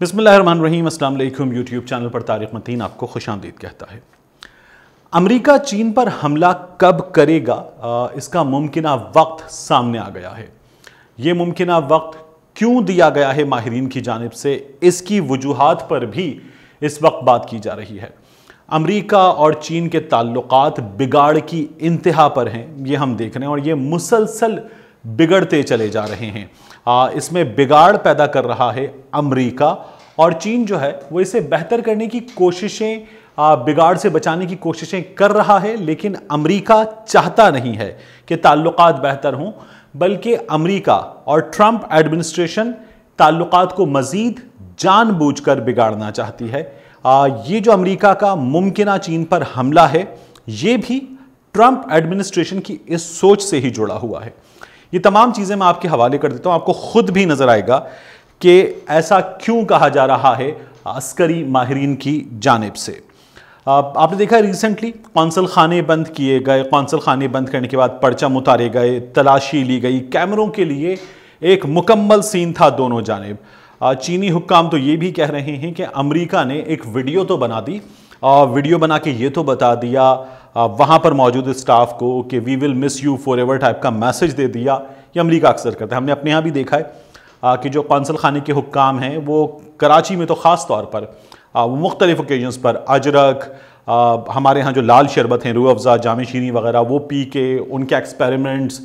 बिसमीम अल्लाम YouTube channel पर तारिक मतीन आपको खुश आमदीद कहता है अमरीका चीन पर हमला कब करेगा आ, इसका मुमकिन वक्त सामने आ गया है ये मुमकिन वक्त क्यों दिया गया है माहरीन की जानब से इसकी वजूहत पर भी इस वक्त बात की जा रही है अमरीका और चीन के ताल्लुकात बिगाड़ की इंतहा पर हैं ये हम देख रहे हैं और ये मुसलसल बिगड़ते चले जा रहे हैं इसमें बिगाड़ पैदा कर रहा है अमरीका और चीन जो है वो इसे बेहतर करने की कोशिशें बिगाड़ से बचाने की कोशिशें कर रहा है लेकिन अमरीका चाहता नहीं है कि ताल्लुक बेहतर हों बल्कि अमरीका और ट्रंप एडमिनिस्ट्रेशन ताल्लुक को मज़ीद जानबूझकर बिगाड़ना चाहती है आ, ये जो अमरीका का मुमकिन चीन पर हमला है ये भी ट्रंप एडमिनिस्ट्रेशन की इस सोच से ही जुड़ा हुआ है ये तमाम चीज़ें मैं आपके हवाले कर देता हूँ आपको खुद भी नज़र आएगा कि ऐसा क्यों कहा जा रहा है अस्करी माहरीन की जानब से आपने देखा रिसेंटली कौंसल खाने बंद किए गए कौंसल खाने बंद करने के बाद परचम उतारे गए तलाशी ली गई कैमरों के लिए एक मुकम्मल सीन था दोनों जानब चीनी हुक्म तो ये भी कह रहे हैं कि अमेरिका ने एक वीडियो तो बना दी वीडियो बना के ये तो बता दिया वहाँ पर मौजूद स्टाफ को कि we will miss you forever एवर टाइप का मैसेज दे दिया ये अमरीका अक्सर करता है हमने अपने यहाँ भी देखा है कि जो कौंसल खाने के हुक्म हैं वो कराची में तो ख़ास तौर पर मुख्तलिफ़ ओकेजन्स पर अजरक आ, हमारे यहाँ जो लाल शरबत हैं रू अफ़ज़ा जाम शीनी वगैरह वो पी के उनके एक्सपेरिमेंट्स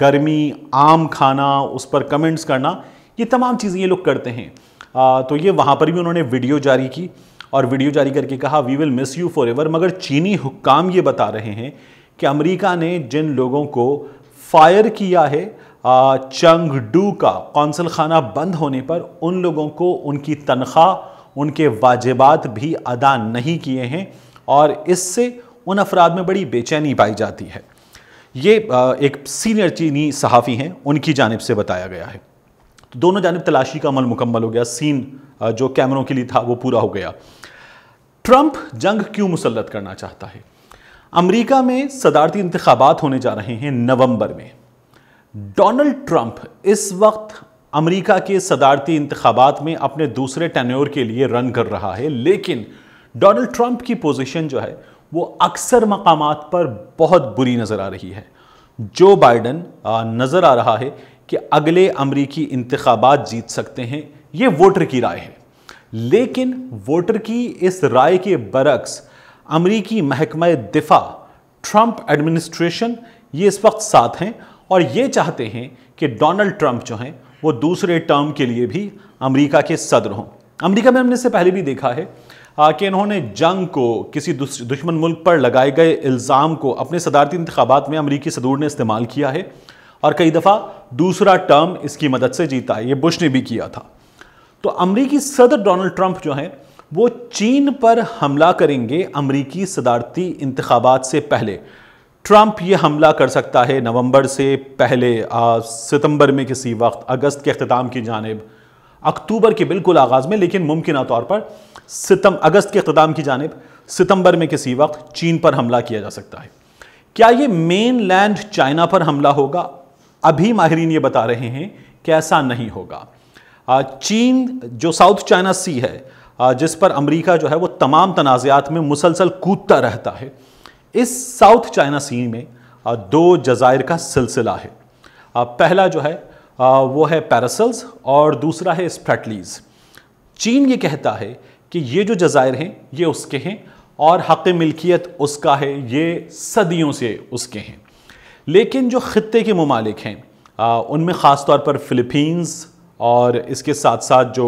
गर्मी आम खाना उस पर कमेंट्स करना ये तमाम चीज़ें ये लोग करते हैं आ, तो ये वहाँ पर भी उन्होंने वीडियो जारी की और वीडियो जारी करके कहा we will miss you forever एवर मगर चीनी हुक्काम ये बता रहे हैं कि अमेरिका ने जिन लोगों को फायर किया है चंगडू का कौंसल खाना बंद होने पर उन लोगों को उनकी तनख्वाह उनके वाजिबात भी अदा नहीं किए हैं और इससे उन अफराद में बड़ी बेचैनी पाई जाती है ये एक सीनियर चीनी सहाफ़ी हैं उनकी जानब से बताया गया है तो दोनों जानब तलाशी का अमल मुकम्मल हो गया सीन जो कैमरों के लिए था वो पूरा हो गया ट्रंप जंग क्यों मुसलत करना चाहता है अमेरिका में सदारती इंतबात होने जा रहे हैं नवंबर में डोनाल्ड ट्रंप इस वक्त अमेरिका के सदारती इंतबात में अपने दूसरे टेन्योर के लिए रन कर रहा है लेकिन डोनाल्ड ट्रंप की पोजीशन जो है वो अक्सर मकाम पर बहुत बुरी नज़र आ रही है जो बाइडन नज़र आ रहा है कि अगले अमरीकी इंतबात जीत सकते हैं ये वोटर की राय है लेकिन वोटर की इस राय के बरक्स अमरीकी महकमा दिफा ट्रंप एडमिनिस्ट्रेशन ये इस वक्त साथ हैं और ये चाहते हैं कि डोनाल्ड ट्रंप जो हैं वो दूसरे टर्म के लिए भी अमेरिका के सदर हों अमेरिका में हमने इससे पहले भी देखा है कि इन्होंने जंग को किसी दुश्मन मुल्क पर लगाए गए इल्ज़ाम को अपने सदारती इंतबात में अमरीकी सदूर ने इस्तेमाल किया है और कई दफ़ा दूसरा टर्म इसकी मदद से जीता है ये बुश ने भी किया था तो अमरीकी सदर डोनाल्ड ट्रंप जो हैं वो चीन पर हमला करेंगे अमरीकी सदारती इंतबात से पहले ट्रंप ये हमला कर सकता है नवंबर से पहले सितंबर में किसी वक्त अगस्त के अख्ताम की जानब अक्टूबर के बिल्कुल आगाज़ में लेकिन मुमकिन तौर पर सितम अगस्त के अख्ताम की जानब सितंबर में किसी वक्त चीन पर हमला किया जा सकता है क्या ये मेन लैंड चाइना पर हमला होगा अभी माहरीन ये बता रहे हैं कि ऐसा नहीं होगा चीन जो साउथ चाइना सी है जिस पर अमेरिका जो है वो तमाम तनाज़ात में मुसलसल कूदता रहता है इस साउथ चाइना सी में दो जजायर का सिलसिला है पहला जो है वो है पैरासल्स और दूसरा है स्प्रेटलीज चीन ये कहता है कि ये जो जजायर हैं ये उसके हैं और हक मिल्कियत उसका है ये सदियों से उसके हैं लेकिन जो ख़त्े के ममालिक हैं उनमें ख़ास तौर पर फ़िलिपींस और इसके साथ साथ जो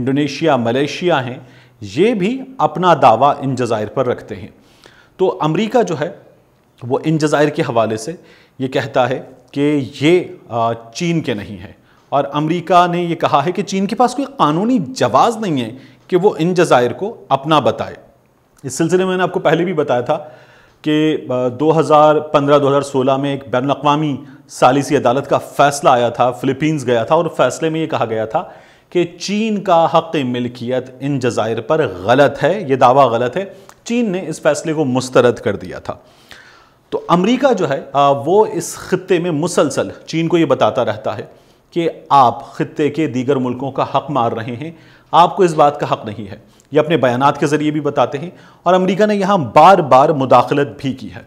इंडोनेशिया मलेशिया हैं ये भी अपना दावा इन जज़ायर पर रखते हैं तो अमेरिका जो है वो इन जज़ायर के हवाले से ये कहता है कि ये चीन के नहीं है और अमेरिका ने ये कहा है कि चीन के पास कोई कानूनी जवाज़ नहीं है कि वो इन जज़ायर को अपना बताए इस सिलसिले में मैंने आपको पहले भी बताया था कि 2015-2016 में एक बैन अवी सालिसी अदालत का फैसला आया था फिलीपींस गया था और फैसले में ये कहा गया था कि चीन का हक मिल्कियत इन जजायर पर गलत है ये दावा गलत है चीन ने इस फैसले को मुस्तरद कर दिया था तो अमेरिका जो है वो इस खत्े में मुसलसल चीन को ये बताता रहता है कि आप खत्े के दीगर मुल्कों का हक मार रहे हैं आपको इस बात का हक नहीं है ये अपने बयान के ज़रिए भी बताते हैं और अमरीका ने यहाँ बार बार मुदाखलत भी की है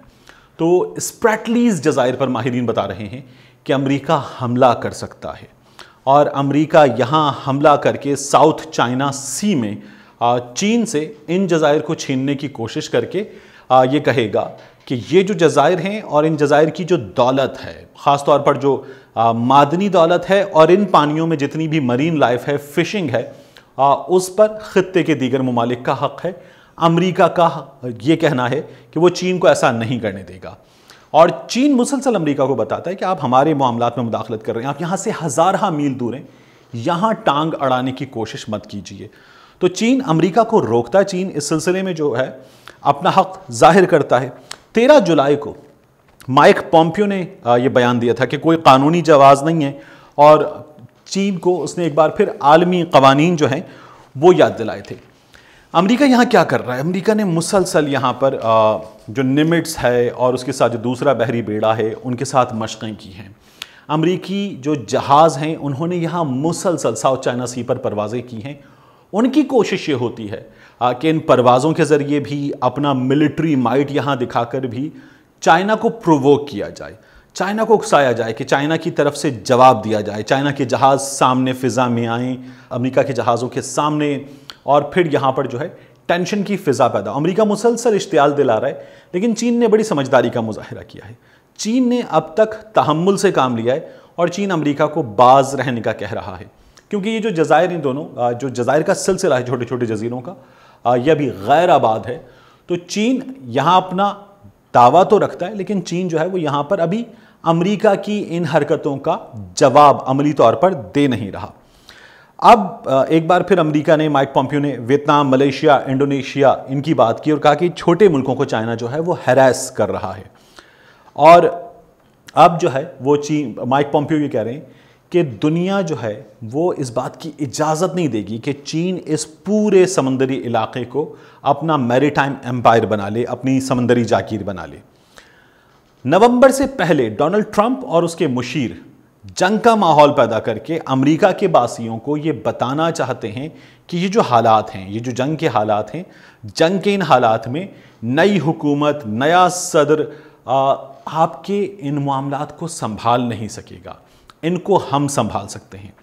तो स्प्रैटलीज जजायर पर माहरीन बता रहे हैं कि अमरीका हमला कर सकता है और अमरीका यहाँ हमला करके साउथ चाइना सी में चीन से इन जजायर को छीनने की कोशिश करके ये कहेगा कि ये जो जजायर हैं और इन जजायर की जो दौलत है ख़ास तौर पर जो मादनी दौलत है और इन पानियों में जितनी भी मरीन लाइफ है फ़िशिंग है आ, उस पर ख़त्े के दीगर ममालिक का हक़ है अमरीका का ये कहना है कि वो चीन को ऐसा नहीं करने देगा और चीन मुसलसल अमरीका को बताता है कि आप हमारे मामला में मुदाखलत कर रहे हैं आप यहाँ से हज़ारहा मील दूर हैं यहाँ टांग अड़ाने की कोशिश मत कीजिए तो चीन अमेरिका को रोकता है चीन इस सिलसिले में जो है अपना हक जाहिर करता है तेरह जुलाई को माइक पॉम्पियो ने ये बयान दिया था कि कोई कानूनी जवाज़ नहीं है और चीन को उसने एक बार फिर आलमी कवानीन जो हैं वो याद दिलाए थे अमेरिका यहाँ क्या कर रहा है अमेरिका ने मुसलसल यहाँ पर जो निमिट्स है और उसके साथ जो दूसरा बहरी बेड़ा है उनके साथ मशक़ें की हैं अमरीकी जो जहाज़ हैं उन्होंने यहाँ मुसलसल साउथ चाइना सी पर परवाज़ें की हैं उनकी कोशिश ये होती है कि इन परवाज़ों के ज़रिए भी अपना मिलिट्री माइट यहाँ दिखाकर भी चाइना को प्रोवोक किया जाए चाइना को उकसाया जाए कि चाइना की तरफ से जवाब दिया जाए चाइना के जहाज़ सामने फ़िज़ा में आए अमेरिका के जहाज़ों के सामने और फिर यहाँ पर जो है टेंशन की फ़िज़ा पैदा अमेरिका मुसलसल इश्तियाल दिला रहा है लेकिन चीन ने बड़ी समझदारी का मुजाहरा किया है चीन ने अब तक तहमुल से काम लिया है और चीन अमरीका को बाज रहने का कह रहा है क्योंकि ये जो जजायर हैं दोनों जो जजायर का सिलसिला है छोटे छोटे जजीरों का यह भी गैर आबाद है तो चीन यहाँ अपना दावा तो रखता है लेकिन चीन जो है वो यहाँ पर अभी अमेरिका की इन हरकतों का जवाब अमली तौर पर दे नहीं रहा अब एक बार फिर अमेरिका ने माइक पॉम्पियो ने वियतनाम मलेशिया इंडोनेशिया इनकी बात की और कहा कि छोटे मुल्कों को चाइना जो है वो हैरेस कर रहा है और अब जो है वो चीन माइक पॉम्पियो ये कह रहे हैं कि दुनिया जो है वो इस बात की इजाज़त नहीं देगी कि चीन इस पूरे समंदरी इलाके को अपना मैरीटाइम एम्पायर बना ले अपनी समंदरी जागीर बना ले नवंबर से पहले डोनाल्ड ट्रंप और उसके मुशीर जंग का माहौल पैदा करके अमेरिका के बासियों को ये बताना चाहते हैं कि ये जो हालात हैं ये जो जंग के हालात हैं जंग के इन हालात में नई हुकूमत नया सदर आ, आपके इन मामला को संभाल नहीं सकेगा इनको हम संभाल सकते हैं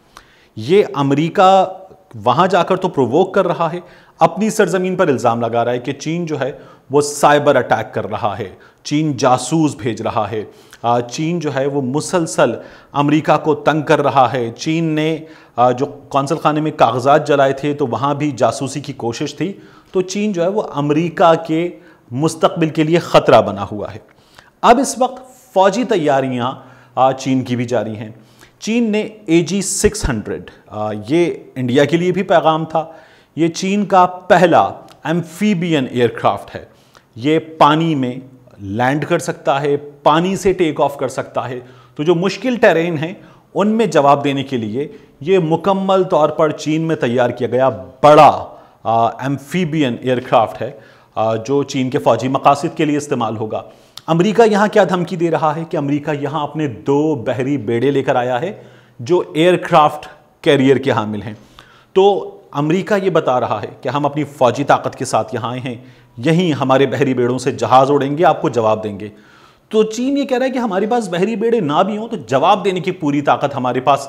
ये अमेरिका वहाँ जाकर तो प्रोवोक कर रहा है अपनी सरजमीन पर इल्ज़ाम लगा रहा है कि चीन जो है वो साइबर अटैक कर रहा है चीन जासूस भेज रहा है चीन जो है वो मुसलसल अमेरिका को तंग कर रहा है चीन ने जो कौंसल खाने में कागजात जलाए थे तो वहाँ भी जासूसी की कोशिश थी तो चीन जो है वो अमेरिका के मुस्तबिल के लिए ख़तरा बना हुआ है अब इस वक्त फ़ौजी तैयारियाँ चीन की भी जारी हैं चीन ने ए जी सिक्स हंड्रेड ये इंडिया के लिए भी पैगाम था ये चीन का पहला एम्फीबियन एयरक्राफ्ट है ये पानी में लैंड कर सकता है पानी से टेक ऑफ कर सकता है तो जो मुश्किल टेरेन है उनमें जवाब देने के लिए ये मुकम्मल तौर पर चीन में तैयार किया गया बड़ा एम्फीबियन एयरक्राफ्ट है आ, जो चीन के फौजी मकासद के लिए इस्तेमाल होगा अमेरिका यहाँ क्या धमकी दे रहा है कि अमेरिका यहाँ अपने दो बहरी बेड़े लेकर आया है जो एयरक्राफ्ट कैरियर के हामिल हैं तो अमेरिका ये बता रहा है कि हम अपनी फौजी ताकत के साथ यहाँ आए हैं यहीं हमारे बहरी बेड़ों से जहाज़ उड़ेंगे आपको जवाब देंगे तो चीन ये कह रहा है कि हमारे पास बहरी बेड़े ना भी हों तो जवाब देने की पूरी ताकत हमारे पास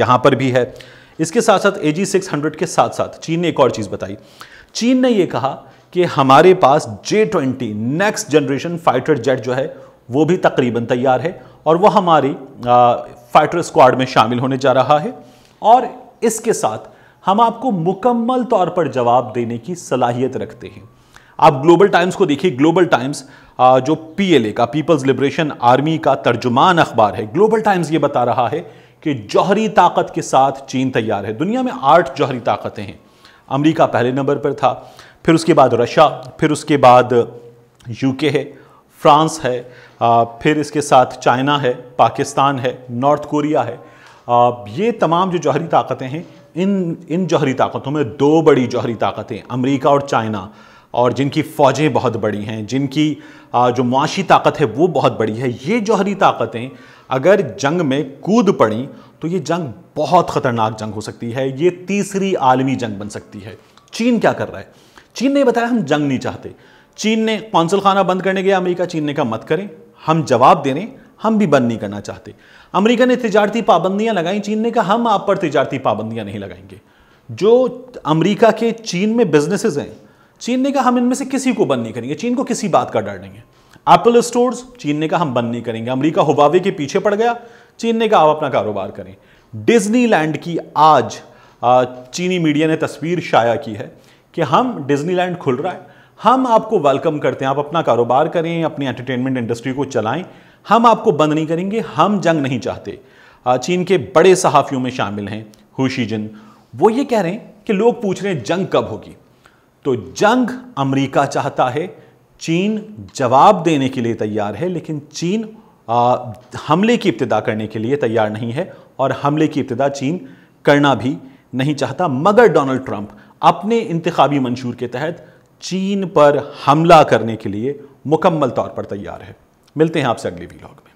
यहाँ पर भी है इसके साथ साथ ए जी सिक्स हंड्रेड के साथ साथ चीन ने एक और चीज़ बताई चीन ने यह कहा कि हमारे पास J twenty next generation fighter jet जो है वो भी तकरीबन तैयार है और वह हमारी फाइटर स्क्वाड में शामिल होने जा रहा है और इसके साथ हम आपको मुकम्मल तौर पर जवाब देने की सलाहियत रखते हैं आप ग्लोबल टाइम्स को देखिए ग्लोबल टाइम्स जो पीएलए का पीपल्स लिबरेशन आर्मी का तर्जुमान अखबार है ग्लोबल टाइम्स ये बता रहा है कि जौहरी ताकत के साथ चीन तैयार है दुनिया में आठ जौहरी ताकतें हैं अमेरिका पहले नंबर पर था फिर उसके बाद रशा फिर उसके बाद यूके है फ्रांस है फिर इसके साथ चाइना है पाकिस्तान है नॉर्थ कोरिया है ये तमाम जो जौहरी ताकतें हैं इन इन जौहरी ताकतों में दो बड़ी जौहरी ताकतें अमेरिका और चाइना और जिनकी फ़ौजें बहुत बड़ी हैं जिनकी जो मुआशी ताकत है वो बहुत बड़ी है ये जौहरी ताकतें अगर जंग में कूद पड़ी तो ये जंग बहुत ख़तरनाक जंग हो सकती है ये तीसरी आलमी जंग बन सकती है चीन क्या कर रहा है चीन ने बताया हम जंग नहीं चाहते चीन ने कौंसल खाना बंद करने गया अमेरिका चीन ने कहा मत करें हम जवाब दे रहे हैं हम भी बंद नहीं करना चाहते अमेरिका ने तजारती पाबंदियां लगाई चीन ने कहा हम आप पर तजारती पाबंदियां नहीं लगाएंगे जो अमेरिका के चीन में बिजनेसेस हैं चीन ने कहा हम इनमें से किसी को बंद नहीं करेंगे चीन को किसी बात का डर नहीं है एप्पल स्टोर्स चीन ने कहा हम बंद नहीं करेंगे अमरीका हुवावे के पीछे पड़ गया चीन ने कहा आप अपना कारोबार करें डिज्नीलैंड की आज चीनी मीडिया ने तस्वीर शाया की है कि हम डिज्नीलैंड खुल रहा है हम आपको वेलकम करते हैं आप अपना कारोबार करें अपनी एंटरटेनमेंट इंडस्ट्री को चलाएं हम आपको बंद नहीं करेंगे हम जंग नहीं चाहते चीन के बड़े सहाफ़ियों में शामिल हैं हुशीजन वो ये कह रहे हैं कि लोग पूछ रहे हैं जंग कब होगी तो जंग अमेरिका चाहता है चीन जवाब देने के लिए तैयार है लेकिन चीन आ, हमले की इब्तदा करने के लिए तैयार नहीं है और हमले की इब्तदा चीन करना भी नहीं चाहता मगर डोनाल्ड ट्रंप अपने इंतबी मंशूर के तहत चीन पर हमला करने के लिए मुकम्मल तौर पर तैयार है मिलते हैं आपसे अगले वीलॉग में